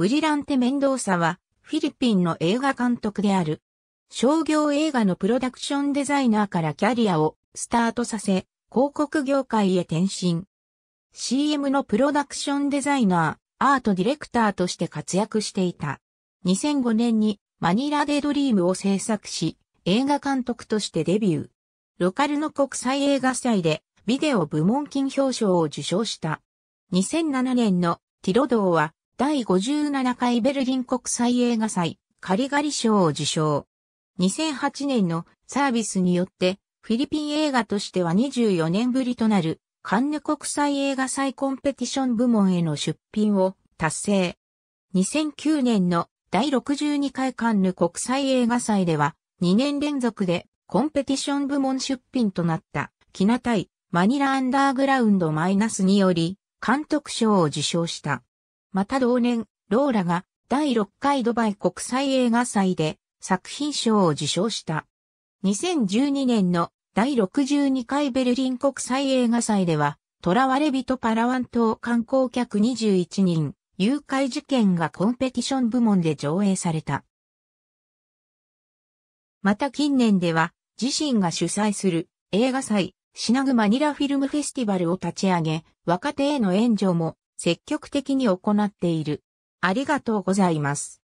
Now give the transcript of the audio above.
ブリランテ・メンドーサは、フィリピンの映画監督である。商業映画のプロダクションデザイナーからキャリアをスタートさせ、広告業界へ転身。CM のプロダクションデザイナー、アートディレクターとして活躍していた。2005年にマニラデドリームを制作し、映画監督としてデビュー。ロカルの国際映画祭でビデオ部門金表彰を受賞した。2007年のティロドーは第57回ベルリン国際映画祭、カリガリ賞を受賞。2008年のサービスによって、フィリピン映画としては24年ぶりとなる、カンヌ国際映画祭コンペティション部門への出品を達成。2009年の第62回カンヌ国際映画祭では、2年連続でコンペティション部門出品となった、キナ対マニラアンダーグラウンドマイナスにより、監督賞を受賞した。また同年、ローラが第6回ドバイ国際映画祭で作品賞を受賞した。2012年の第62回ベルリン国際映画祭では、囚われ人パラワン島観光客21人、誘拐事件がコンペティション部門で上映された。また近年では、自身が主催する映画祭、シナグマニラフィルムフェスティバルを立ち上げ、若手への援助も積極的に行っている。ありがとうございます。